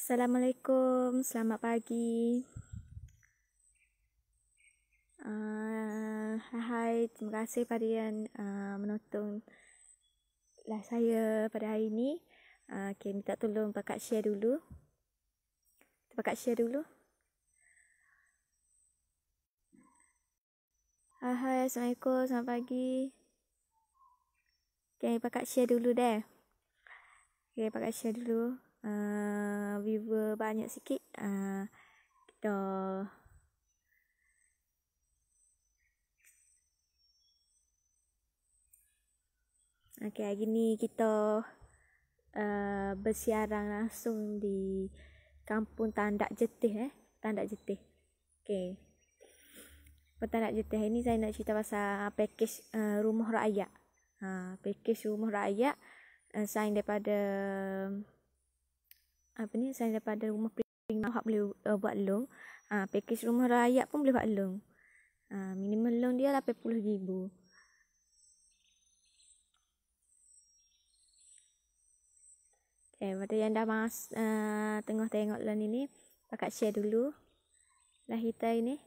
Assalamualaikum, selamat pagi. Uh, hai, terima kasih pada yang uh, menonton lah saya pada hari ini. Uh, ah, okay, minta tolong pakat share dulu. Pakat share dulu. Uh, hai, Assalamualaikum, selamat pagi. Okay, pakai share dulu deh. Okay, pakai share dulu uh, ah, viewer banyak sikit uh, kita Okey, hari ni kita uh, bersiaran langsung di kampung Tandak Jetih eh. Tandak Jetih. Okey. Tandak Jetih ini saya nak cerita pasal package uh, rumah rakyat. Ha, package rumah rakyat uh, sign daripada apa ni selain daripada rumah prima hak boleh uh, buat loan ha, uh, package rumah rakyat pun boleh buat loan ha, uh, minimum loan dia RM80,000 okay, pada yang dah mas, uh, tengah tengok loan ini Pakai share dulu lah kita ini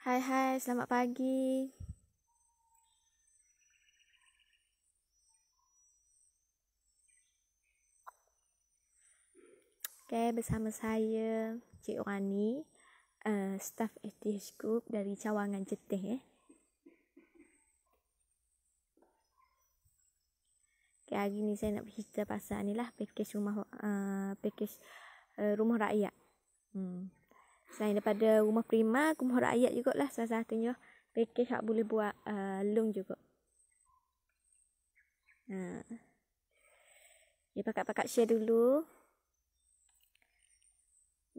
Hai hai, selamat pagi. Okay, bersama saya Cik Rani, uh, staff FTH Group dari Cawangan Jeteh. Eh. Okay, hari ni saya nak bercerita pasal ni lah, pakej rumah, uh, eh, pakej uh, eh, rumah rakyat. Hmm. Selain daripada rumah prima, rumah rakyat juga lah salah satunya. pakej yang boleh buat uh, loan juga. Ha. Dia pakat-pakat share dulu.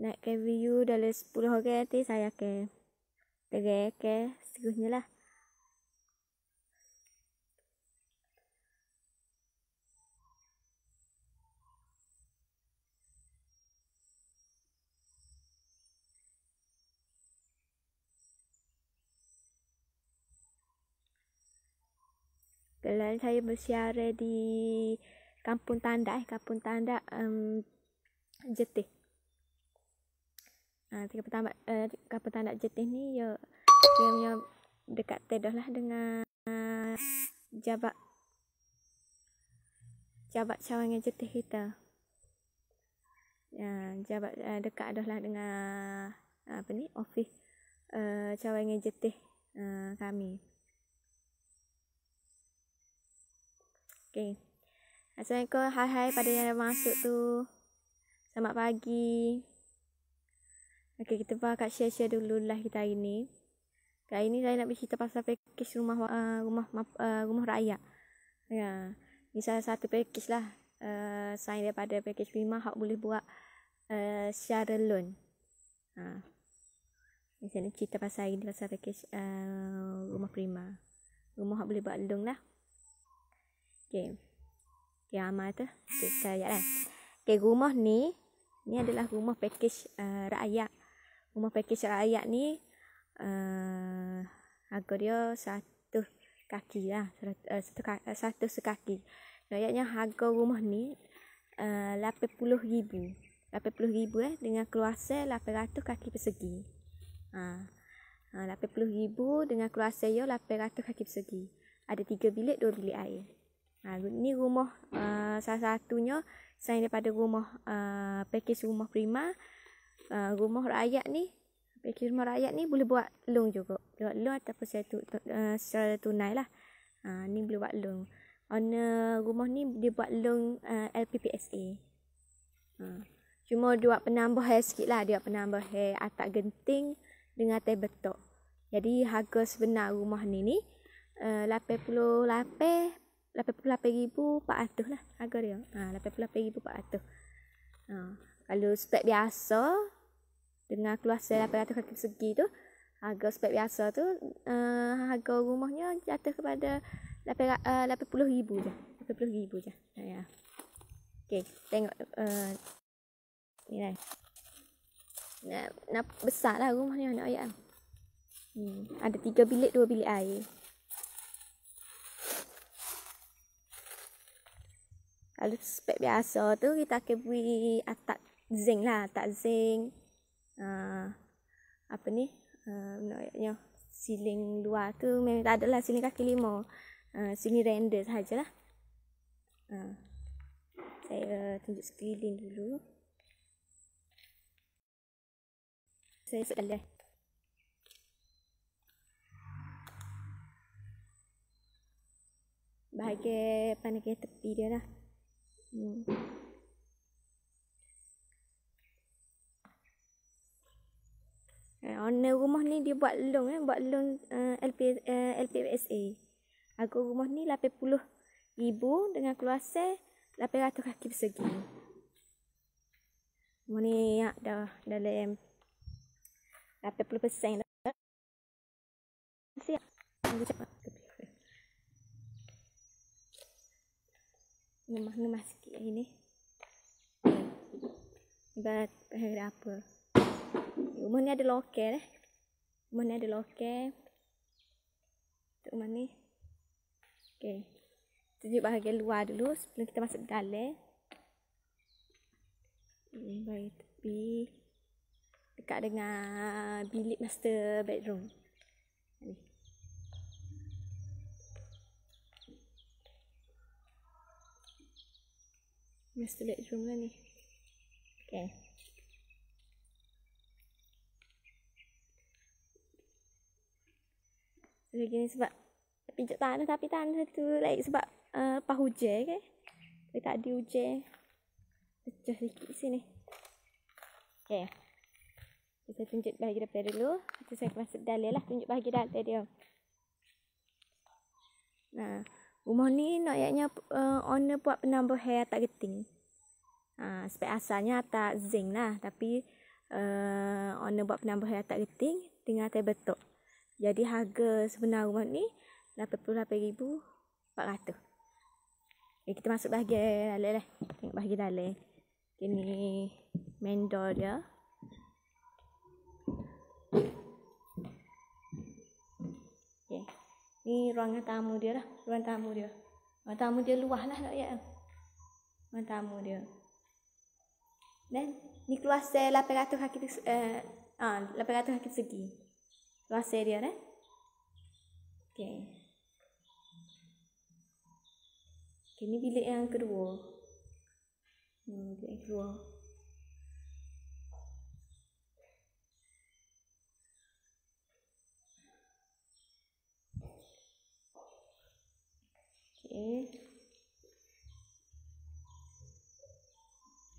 Nak ke view dalam 10 orang nanti saya ke. Tereh ke. Seterusnya lah. lain saya bersiara di kampung tanda eh kampung tanda um, jetih ah tiga pertama uh, kampung tanda jetih ni yo dia punya dekat tedah lah dengan uh, jabat jabat cawangan jetih kita ya jabat uh, eh, dekat adalah dengan apa ni office uh, cawangnya jetih uh, kami Okay. Assalamualaikum. Hai hai pada yang dah masuk tu. Selamat pagi. Okay, kita buat kat share-share dulu lah kita hari ni. Kali ni saya nak bercerita pasal package rumah uh, rumah uh, rumah rakyat. Ya. Yeah. Ini salah satu package lah. Uh, sign daripada package prima hak boleh buat uh, secara loan. Ha. Ini saya cerita pasal ini pasal package uh, rumah prima. Rumah hak boleh buat loan lah. Okay. Okay, Amal tu. Okay, sekarang sekejap lah. Okay, rumah ni. Ni adalah rumah pakej uh, eh, rakyat. Rumah pakej rakyat ni. Uh, harga dia satu kaki lah. Eh, satu, uh, satu, satu sekaki. Rakyatnya harga rumah ni. Uh, RM80,000. rm ribu eh. Dengan keluasan RM800 kaki persegi. Ha. ha uh, rm ribu dengan keluasan dia RM800 kaki persegi. Ada tiga bilik, dua bilik air. Ha, ah, ini rumah uh, salah satunya selain daripada rumah uh, ah, pakej rumah prima. Uh, rumah rakyat ni, pakej rumah rakyat ni boleh buat loan juga. Buat loan ataupun secara, tu, tu, uh, secara tunai lah. ni boleh buat loan. Owner rumah ni dia buat loan uh, LPPSA. Ha. Cuma dia buat penambah hair sikit lah. Dia buat penambah hair atak genting dengan teh betok. Jadi harga sebenar rumah ni ni uh, Pak Aduh lah ah harga dia. Ha, 88,400. Ha, kalau spek biasa dengan keluar saya 800 kaki segi tu, harga spek biasa tu uh, harga rumahnya jatuh kepada 8, uh, 80,000 je. 80,000 je. Ha, ya. Okay, tengok. Uh, ni lah. Nak, nak besar lah rumahnya nak ayat. Hmm. Ada tiga bilik, dua bilik air. Lalu spek biasa tu kita akan beri atak zinc lah, atak zinc. Uh, apa ni? Uh, ah, no, siling luar tu memang tak ada lah siling kaki lima. Uh, sini render sahajalah. Uh, saya tunjuk sekeliling dulu. Saya sekali. Bahagian panah kereta tepi dia lah. Hmm. Eh, owner rumah ni dia buat loan eh, buat loan uh, eh, LP, uh, eh, LPSA. Harga rumah ni RM80,000 dengan keluar sel RM800 kaki persegi. Rumah ni ya, dah dalam 80% dah. Siap. Tunggu cepat. ngemah ngemah sikit hari ni sebab eh, apa rumah ni ada loker eh rumah ni ada loker untuk rumah ni ok tunjuk bahagian luar dulu sebelum kita masuk dalam ini baik tepi dekat dengan bilik master bedroom Master bedroom lah ni. Okay. Lagi ni sebab pijak tanah tapi tanah tu like sebab uh, pas hujan ke. Okay? tak ada hujan. Pecah sikit sini. Okay. Jadi, saya tunjuk bahagi depan dulu. Itu saya masuk dalil lah. Tunjuk bahagi dalil dia. Oh. Nah. Rumah ni nak yaknya uh, eh, owner buat penambah hair tak geting. Ha, sebab asalnya tak zing lah. Tapi uh, owner buat penambah hair tak geting tinggal atas betuk. Jadi harga sebenar rumah ni RM88,400. Okay, eh, kita masuk bahagian dalam lah. Tengok bahagian dalam. Ini main door dia. Ni ruangan tamu dia lah. ruangan tamu dia. Ruangan tamu dia luah lah tak payah. Ruangan tamu dia. Dan ni keluar se 800 kaki eh ah 800 kaki segi. Luar se dia lah. Eh. Okey. Okay, ni bilik yang kedua. Hmm, bilik yang kedua. A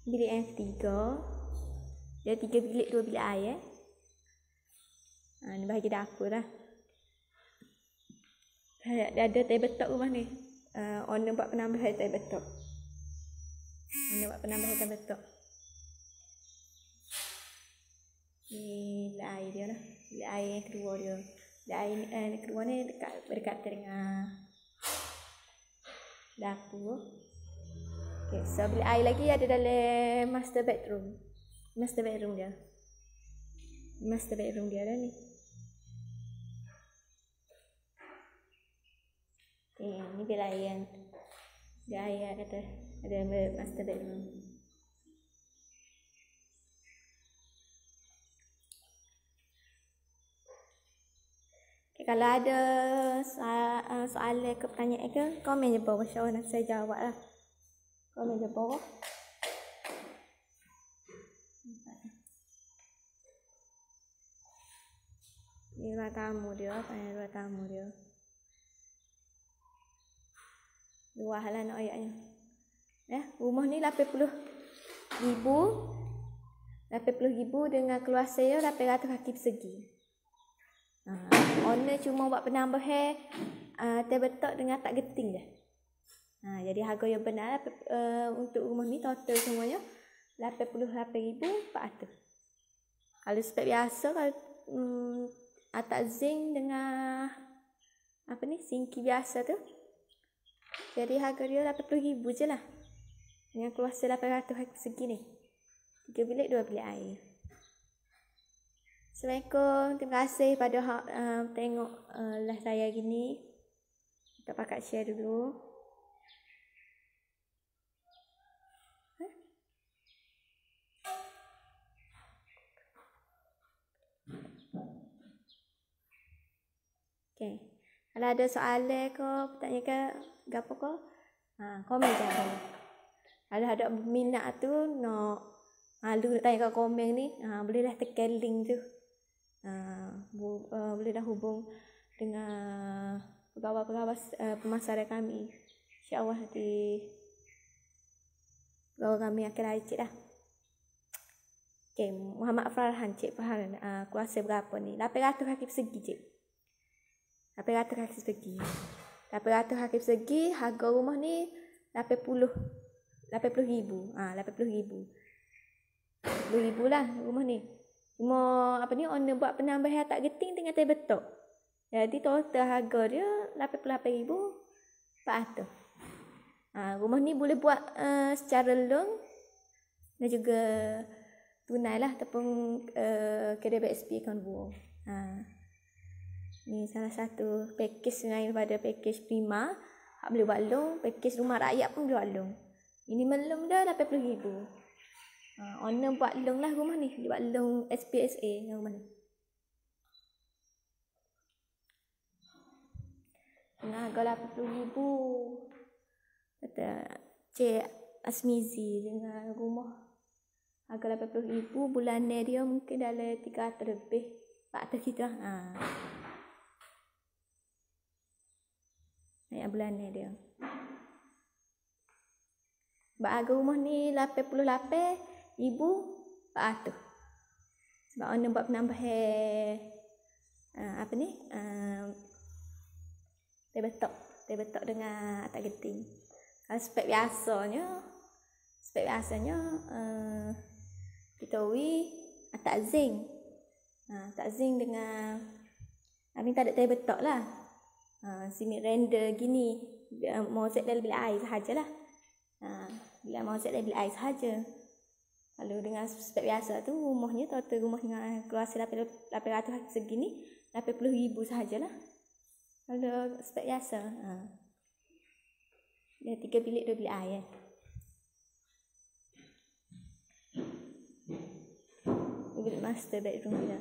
Bilik F3 Dia tiga bilik, dua bilik air eh ha, Ni bahagian dapur lah Saya ada table top rumah ni uh, Owner buat penambahan table top Owner buat penambahan table top Ni bilik air dia lah Bilik air yang kedua dia Bilik air eh, yang eh, kedua ni dekat, berdekat dengan dapur. Okay, so bilik air lagi ada dalam master bedroom. Master bedroom dia. Master bedroom dia ada ni. Okay, ni bilik air dia ayah kata ada master bedroom. kalau ada soalan, eh, soalan ke pertanyaan ke, komen je bawah insya Allah saya jawab lah. Komen je bawah. Ini luar tamu dia, tanya luar tamu dia. Dua halan ayatnya. Ya, eh, rumah ni 80 ribu. 80 ribu dengan keluar saya 800 kaki persegi. Uh, owner cuma buat penambah hair uh, eh, terbetok dengan tak geting dah. Ha, uh, jadi harga yang benar uh, untuk rumah ni total semuanya RM88,400. Kalau spek biasa kalau um, hmm, atak zinc dengan apa ni singki biasa tu. Jadi harga dia RM80,000 je lah. Yang keluar 800 hari segi ni. 3 bilik 2 bilik air. Assalamualaikum. Terima kasih pada uh, tengok uh, live saya gini kita Tak pakat share dulu. Okay. Kalau ada soalan ke, tanya ke, gapo ke, ha, komen je. Kalau ada minat tu, nak malu nak tanya ke komen ni, ha, bolehlah tekan link tu. Ah, bu, uh, ah, bolehlah hubung dengan pegawai-pegawai uh, pemasaran kami. InsyaAllah nanti pegawai kami akan ada cik dah. Okay, Muhammad Farhan cik Farhan uh, kuasa berapa ni? 800 kaki persegi cik. 800 kaki persegi. 800 kaki persegi harga rumah ni 80 80 ribu. Ah ha, 80 ribu. 80 ribu lah rumah ni. Cuma apa ni owner buat penambahan tak geting tengah tebet betok. Jadi total harga dia RM88,400. Ha, rumah ni boleh buat uh, secara loan dan juga tunai lah ataupun uh, kira BSP account dua. Ha. Ni salah satu pakej lain pada pakej prima. Hak boleh buat loan, pakej rumah rakyat pun boleh buat loan. Minimum loan dia RM80,000. Ha, owner buat loan lah rumah ni. Dia buat loan SPSA yang rumah ni. Nah, kalau RM80,000. Kata C Asmizi dengan rumah agak harga RM80,000 bulan ni dia mungkin dah rm tiga lebih Pak atas kita ha. Naik bulan ni dia Bak harga rumah ni RM88,000 Ibu empat ratus. Sebab ona buat penambahan ah, apa ni? Uh, ah, betok, top. Table dengan tak geting. Kalau spek biasanya, spek biasanya uh, kita wi atas zinc. tak zing dengan Amin tak ada table top lah. Ha, sini render gini. Mozek dah lebih air sahajalah. Ha, bila mozek dah lebih air sahaja. Lalu dengan spek biasa tu rumahnya total rumah dengan keluar 800 segini, ni puluh ribu sahajalah. Kalau spek biasa. Ha. Dah tiga bilik, dua bilik air. Bilik master bedroom dia.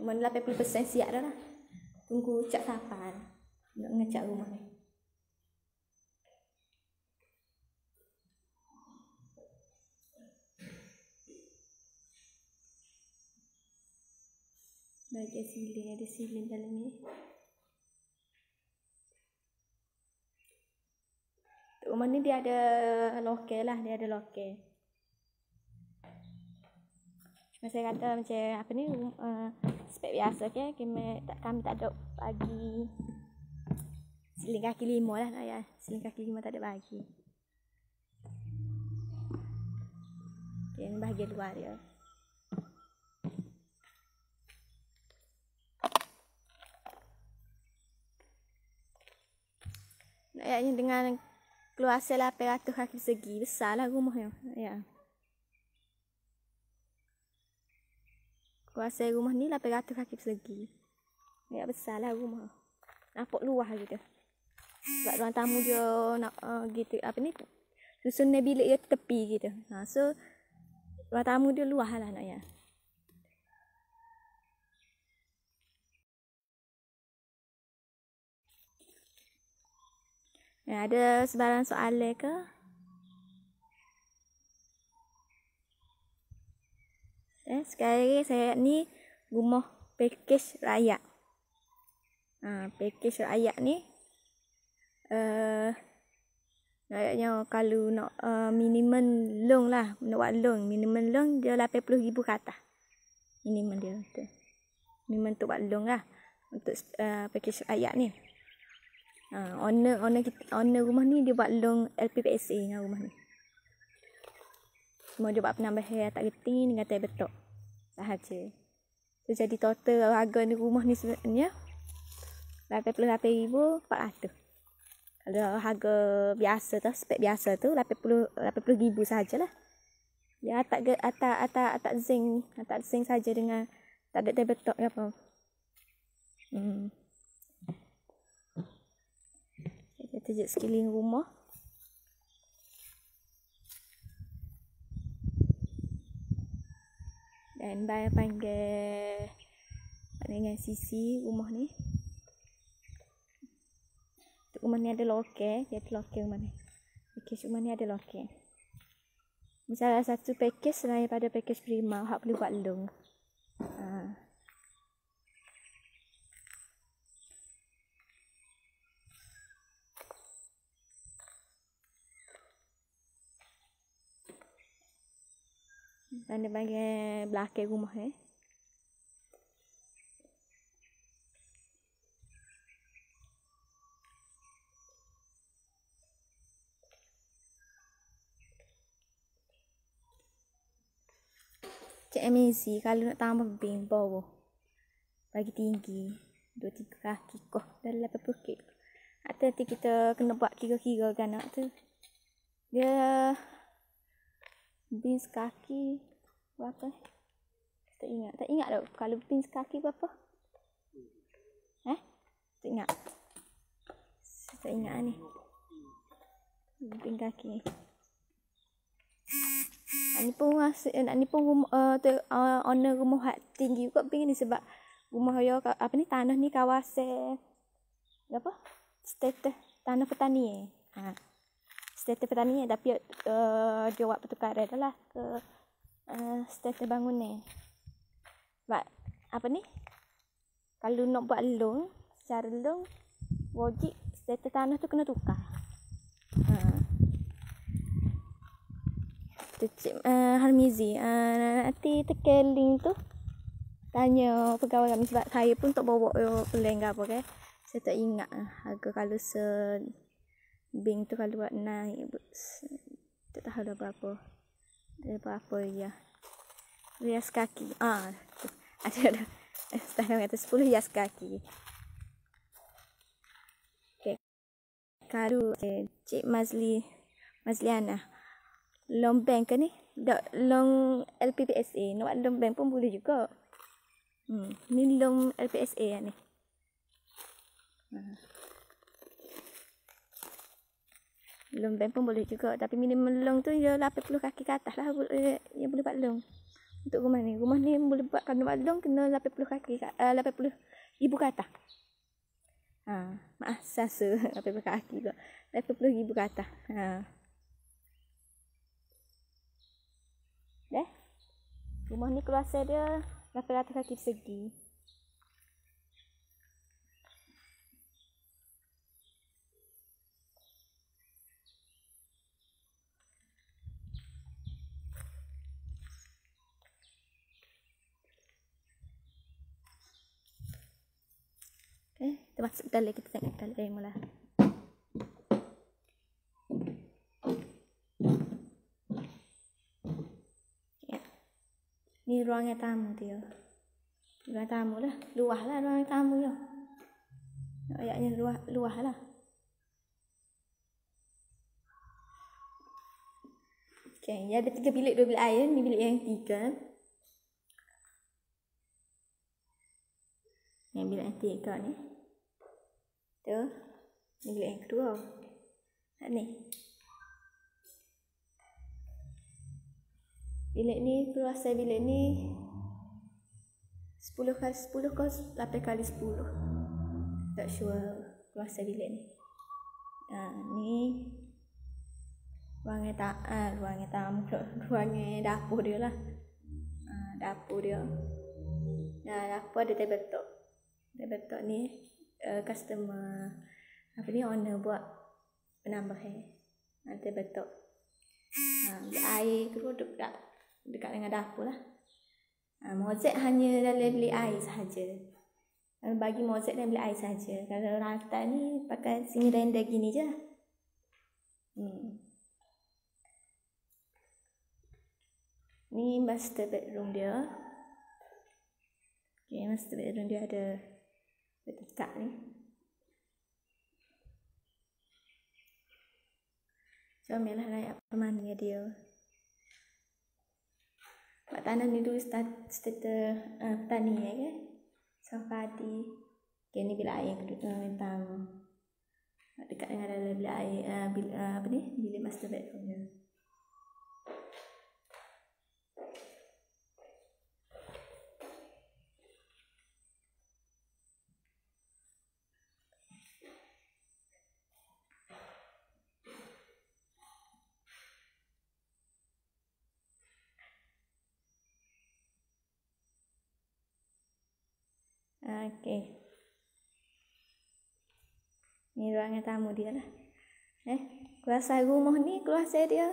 Rumah ni 80% siap dah lah. Tunggu cak sapan. Nak ngecak rumah ni. Baik, ada silin, ada silin dalam ni. Tok ni dia ada lokal lah, dia ada lokal. Macam saya kata macam apa ni um, uh, spek biasa okey kami tak kami tak ada bagi siling kaki lima lah nak ya siling kaki lima tak ada bagi okay, ini bahagian luar ya. Ayatnya dengan keluar sel 800 kaki segi. Besarlah rumahnya. Ya. Keluar sel rumah ni 800 lah kaki segi. Ya, besarlah rumah. Nampak luas gitu. Sebab ruang tamu dia nak uh, gitu. Apa ni? Susun bilik dia tepi gitu. Ha, so, ruang tamu dia luas lah nak ya. Ya, ada sebarang soalan ke? Ya, eh, sekarang ini saya ni rumah pakej rakyat. Ha, pakej rakyat ni uh, rakyatnya kalau nak uh, minimum long lah, nak buat loan, minimum long dia RM80,000 ke atas. Minimum dia. Tu. Minimum untuk buat loan lah. Untuk uh, pakej rakyat ni. Ha, owner, owner, owner rumah ni dia buat long LPPSA dengan rumah ni. Semua dia buat penambah hair tak reti dengan tak betok. Sahaja. So, jadi total harga ni rumah ni sebenarnya puluh ribu RM88,400. Kalau harga biasa tu, spek biasa tu RM80,000 sahajalah. Ya atak ge atak atak tak zinc, tak zinc saja dengan tak ada tebetok apa. Hmm. Kita tejak sekeliling rumah. Dan bayar panggil dengan sisi rumah ni. Untuk rumah ni ada loket. Dia ada loket rumah ni. Pakej rumah ni ada loket. Ini salah satu pakej selain pada pakej prima. Hak boleh buat long. Ha. dan dia panggil belakang rumah eh. Cik Amazie kalau nak tambah bing bawah bagi tinggi dua tiga kaki kok dalam apa kek. Atau nanti kita kena buat kira-kira kan nak tu. Dia beans kaki berapa tak ingat tak ingat tau kalau beans kaki berapa eh tak ingat tak ingat ni beans kaki ni pun nak ni pun rumah uh, tu uh, owner rumah hak tinggi juga pingin ni sebab rumah yo apa ni tanah ni kawasan apa status tanah petani eh status pertanian tapi uh, dia buat pertukaran dah lah ke uh, eh, status bangunan. Sebab apa ni? Kalau nak buat loan, secara loan wajib status tanah tu kena tukar. Ha. uh, Harmizi, uh, nanti tekeling tu tanya pegawai kami sebab saya pun tak bawa plan ke apa Okay? Saya tak ingat harga kalau se bing tu kalau buat naik tak tahu dah berapa berapa ya rias kaki ah ada ada tahu kata 10 rias kaki okey kalau okay. Eh, cik Mazli Mazliana long bank ke ni dok long LPPSA nak long bank pun boleh juga hmm ni long LPSA ni ha Long band pun boleh juga. Tapi minimum long tu ya 80 kaki ke atas lah eh, yang boleh buat long. Untuk rumah ni. Rumah ni boleh buat kandung buat long kena 80 kaki ke eh, uh, 80 ribu ke atas. Ha, maaf sasa 80 kaki kot. 80 ribu ke atas. Ha. Dah. Rumah ni keluasan dia 800 kaki persegi. Dia masuk dalam kita tengok dalam dari mula. Ya. Ni ruang tamu dia. Ya. Ruang tamu lah. Luah lah ruang tamu dia. Ya. Ayatnya luah, luah lah. Okay, ya ada tiga bilik, dua bilik air. Ni bilik yang tiga. Ni bilik yang tiga ni. Ya. Ini bilik yang kedua. Tak ni. Bilik ni, perluasan bilik ni 10 kali 10 kos 8 kali 10. Tak sure perluasan bilik ni. Ha, ni ruang ta ha, ruang tamu ruang dapur dia lah. Ha, dapur dia. Nah, dapur ada table top. Table ni uh, customer apa ni owner buat penambah eh nanti betul um, air tu pun dekat dekat dengan dapur lah uh, mozek hanya dalam beli air saja uh, bagi mozek dan beli air saja kalau rata ni pakai sini rendah gini je lah hmm. ni master bedroom dia Okay, master bedroom dia ada với tất cả đi cho mẹ lại lại apa mana dia buat tanah ni eh, ya tu start start petani ya kan sampai di kini bila air kedua uh, tentang dekat dengan ada bila air eh, bila apa ni bila master bedroom ya. Okey. Ni ruangnya tamu dia lah. Eh, kuasa rumah ni kuasa dia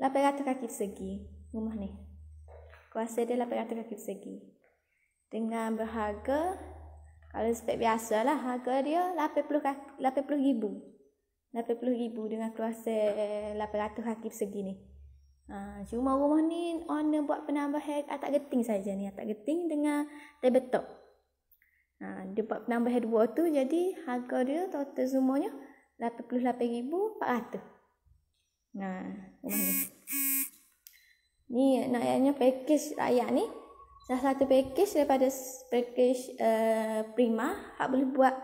800 kaki segi. Rumah ni. Kuasa dia 800 kaki segi. Dengan berharga kalau spek biasa lah harga dia 80 kaki, 80 ribu. 80 ribu dengan kuasa 800 kaki segi ni. Ha, cuma rumah ni owner buat penambahan atak geting saja ni, atak geting dengan tabletop. Ha, dia buat penambahan dua tu jadi harga dia total semuanya RM88,400. Nah, ha, rumah ni. Ni nak yang pakej rakyat ni. Salah satu package daripada package uh, Prima. Hak boleh buat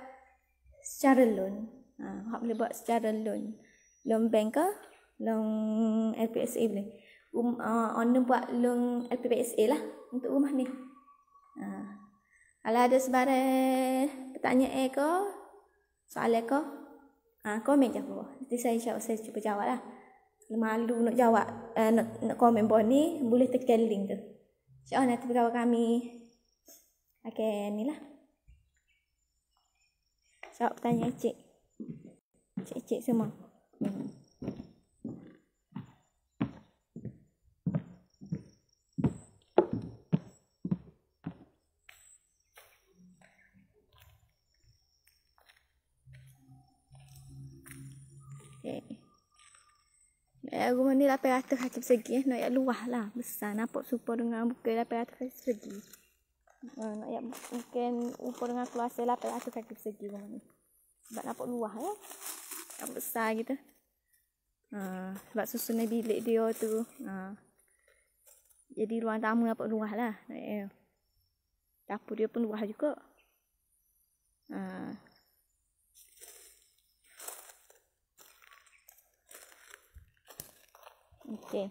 secara loan. Ha, hak boleh buat secara loan. Loan bank ke? Loan LPSA boleh. Um, uh, owner buat loan LPSA lah untuk rumah ni. Ha, Alah ada sebarang eh. pertanyaan ke? Soalan ko, Ha, komen je apa? Nanti saya, saya, saya cuba jawab lah. malu nak jawab, eh, nak, nak komen pun ni, boleh tekan link tu. Cik oh, nanti pegawai kami. Okay, ni lah. Soal pertanyaan cik. Cik-cik semua. Hmm. Eh, rumah ni 800 kaki persegi. Eh. Nak ayat luah lah. Besar. Nampak super dengan buka 800 kaki persegi. Uh, nak ayat mungkin rupa dengan keluasa 800 kaki persegi rumah ni. Sebab nampak luah ya. Yang besar gitu. Uh, sebab susunan bilik dia tu. Uh, jadi ruang tamu nampak luah lah. Eh, dapur dia pun luah juga. Uh, Okay.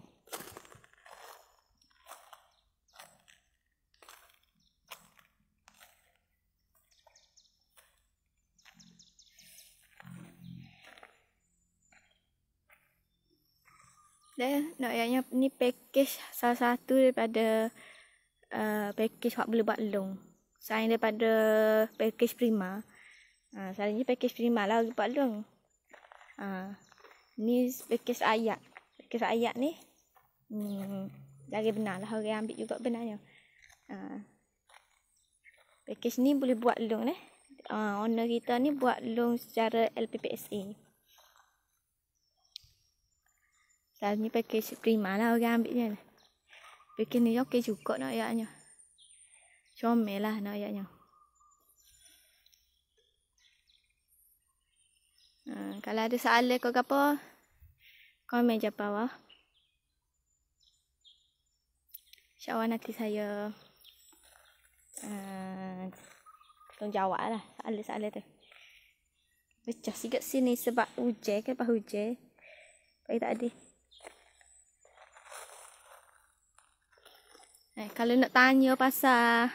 Dan nak yang ni package salah satu daripada uh, package Hot Blue Batlong. Selain daripada package Prima. Uh, selain ni package Prima lah Hot Blue Batlong. Uh, ah, ni package ayat kisah ayat ni hmm, Dari benar lah orang ambil juga benarnya ha. Package ni boleh buat long eh ha, Owner kita ni buat long secara LPPSA Lalu ni package prima lah orang ambilnya Package ni okey juga nak ayatnya Comel lah nak ayatnya ha, kalau ada soalan ke apa, komen je bawah. InsyaAllah nanti saya uh, tolong jawab lah soalan-soalan tu. Pecah sikit sini sebab hujan ke apa hujan. Baik tak ada. Eh, kalau nak tanya pasal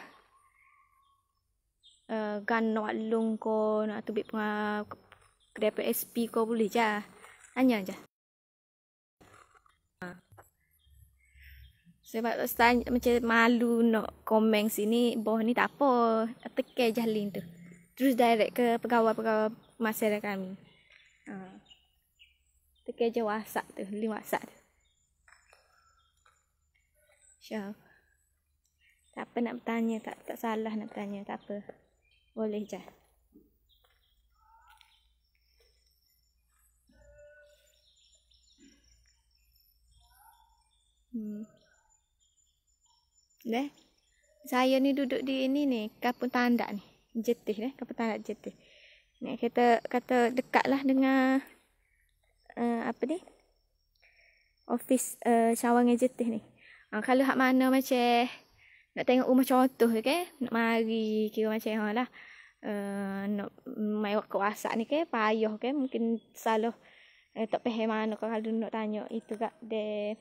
uh, gan nak lung ko nak tubik pengah kedai SP ko boleh je. Lah. Tanya je. Sebab tak tanya, macam malu nak komen sini, boh ni tak apa, tekan je link tu. Terus direct ke pegawai-pegawai masyarakat kami. Ha. Tekan je WhatsApp tu, link WhatsApp tu. Syah. Tak apa nak bertanya, tak tak salah nak bertanya, tak apa. Boleh je. Hmm. Deh. Saya ni duduk di ini ni, kapun tanda ni. Jetih deh, kapun tanda jetih. Ni kita kata dekat lah dengan uh, apa ni? Office uh, Cawang Jetih ni. Ha, kalau hak mana macam nak tengok rumah contoh ke, okay? nak mari kira macam ha lah. Uh, nak mai waktu asak ni ke, payah ke, mungkin salah eh, tak faham mana kalau nak tanya itu gak deh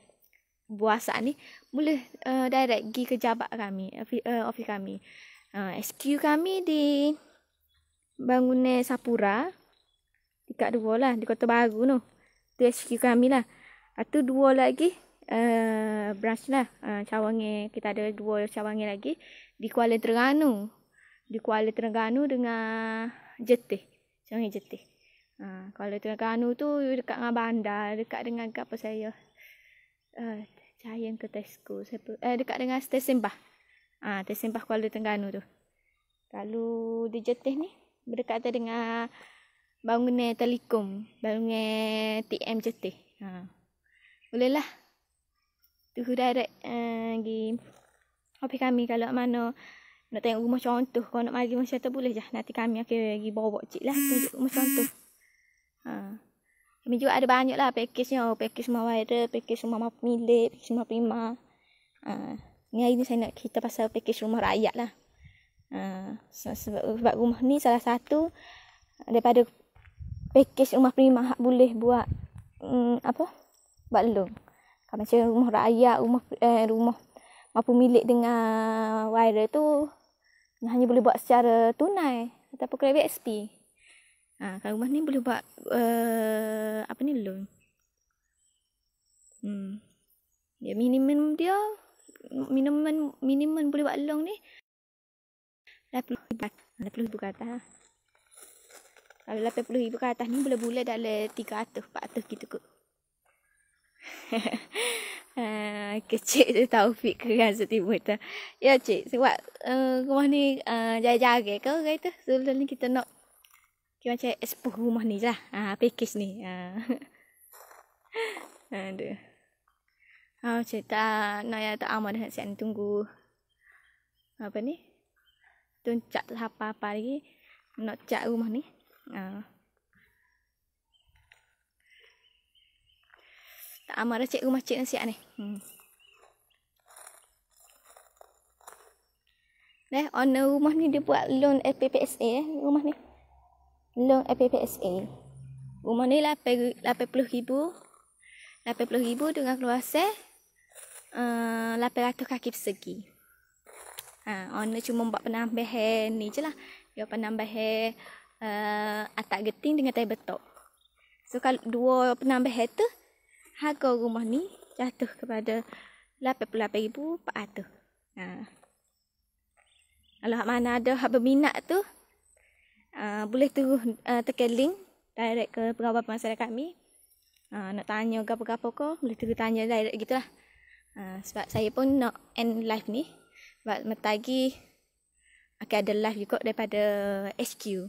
buasan ni boleh uh, direct pergi ke jabat kami office, uh, office kami uh, eh, SQ kami di bangunan Sapura dekat dua lah di Kota Baru tu tu SQ kami lah atau dua lagi uh, branch lah uh, eh, cawang kita ada dua cawang lagi di Kuala Terengganu di Kuala Terengganu dengan Jetih cawang Jetih uh, Kuala Terengganu tu dekat dengan bandar dekat dengan apa saya Uh, Giant ke Tesco siapa? Eh dekat dengan stesen bah. Ah ha, stesen bah Kuala Terengganu tu. kalau di jetih ni berdekatan dengan bangunan Telekom, bangunan TM Jetih. Ha. Bolehlah. Tu direct pergi uh, hobi kami kalau mana nak tengok rumah contoh. Kalau nak pergi macam tu boleh je. Nanti kami akan okay, pergi bawa-bawa cik lah. Tunjuk rumah contoh. Ha. Kami juga ada banyak lah package ni. Oh, package semua viral, package rumah mahu milik, package semua prima. Uh, ni hari ni saya nak cerita pasal package rumah rakyat lah. Uh, ha, sebab, sebab rumah ni salah satu daripada package rumah prima hak boleh buat um, apa? Buat loan. Macam rumah rakyat, rumah eh, rumah mampu milik dengan viral tu hanya boleh buat secara tunai ataupun kredit SP. Ha, kat rumah ni boleh buat uh, apa ni loan. Hmm. Dia ya, minimum dia minimum minimum boleh buat loan ni 80,000 ke atas. Ha. Kalau 80,000 ke atas ni boleh bulan dalam 300 400 gitu kot. uh, ha, kecil tu Taufik kerang setiap tu. Ya cik, sebab uh, rumah ni uh, eh, jaya-jaya ke kereta. Sebelum ni kita nak dia macam expo rumah ni lah. Ha, package ni. Ha. Ada. Ha, macam tak nak ya tak aman dah nak siap tunggu. Apa ni? Tu cak tak apa-apa lagi. Nak cak rumah ni. Ha. Tak aman dah cek rumah cik nak siap ni. Hmm. Dah, owner rumah ni dia buat loan FPPSA eh, rumah ni loan FFSA. Rumah ni RM80,000. RM80,000 dengan keluar saya. Eh, RM800 uh, kaki persegi. Ha, ni cuma buat penambah ni je lah. Dia penambah hair uh, eh, atak geting dengan tai betok. So kalau dua penambah hair tu. Harga rumah ni jatuh kepada RM88,400. Ha. Kalau mana ada hak berminat tu. Ah, boleh terus uh, ah, tekan link direct ke pegawai pemasaran kami. Uh, nak tanya ke apa-apa ke, boleh terus tanya direct gitulah Uh, sebab saya pun nak end live ni. Sebab metagi akan ada live juga daripada HQ.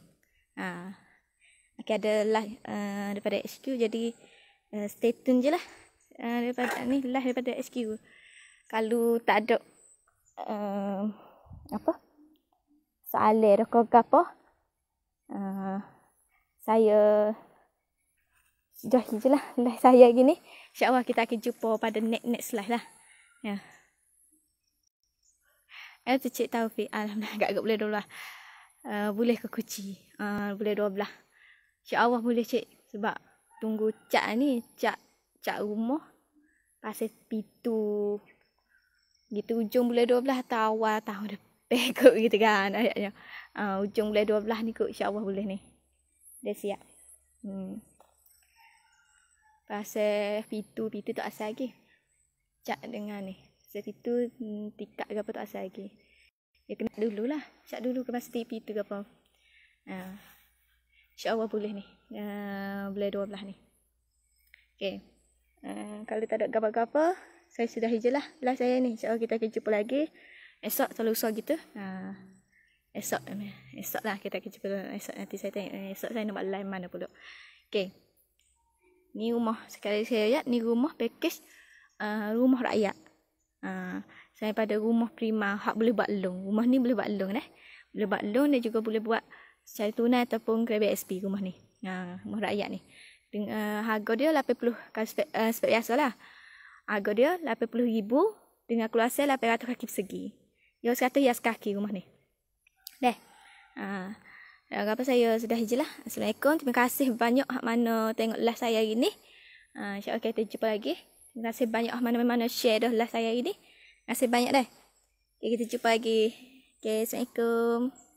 Uh, akan ada live uh, daripada HQ jadi uh, stay tune je Uh, daripada ni live daripada HQ. Kalau tak ada uh, apa soalan dah kau apa Eh, saya sudah je lah live saya hari ni. InsyaAllah kita akan jumpa pada next next live lah. Ya. Yeah. Itu Cik Taufik. Alhamdulillah. Agak, agak boleh dua lah. boleh ke kuci. Uh, eh, boleh dua belah. InsyaAllah boleh Cik. Sebab tunggu cak ni. Cak cak rumah. Pasal pitu. Gitu ujung boleh dua belah. Atau awal tahun depan. Kok gitu kan. Ayatnya. Ayatnya uh, ujung bulan 12 ni kot insyaAllah boleh ni. Dah siap. Hmm. Pasal pitu, pitu tak asal lagi. Cak dengan ni. Pasal pitu, hmm, tikat ke apa tak asal lagi. Ya kena dululah. Cak dulu ke pasal pitu ke apa. Uh, InsyaAllah boleh ni. Uh, bulan 12 ni. Okay. Uh, ah, kalau tak ada gambar-gambar, saya sudah hijalah. Last saya ni. InsyaAllah kita akan jumpa lagi. Esok selalu usah gitu. Uh. Esok eh, Esok lah kita akan jumpa Esok nanti saya tengok eh, Esok saya nampak line mana pula Okay Ni rumah Sekali saya lihat Ni rumah package uh, Rumah rakyat uh, Saya pada rumah prima Hak boleh buat loan Rumah ni boleh buat loan eh Boleh buat loan Dia juga boleh buat Secara tunai ataupun Kerabat SP rumah ni uh, Rumah rakyat ni uh, Harga dia 80 Kalau spek, uh, spek biasa lah Harga dia 80 ribu Dengan keluasan 800 kaki persegi Ya 100 hias kaki rumah ni Ha. Apa saya sudah hijalah. Assalamualaikum. Terima kasih banyak hak mana tengok live saya hari ni. Ha insya-Allah kita jumpa lagi. Terima kasih banyak hak mana-mana share dah live saya hari ni. Terima kasih banyak dah. Okay, kita jumpa lagi. Okay, Assalamualaikum.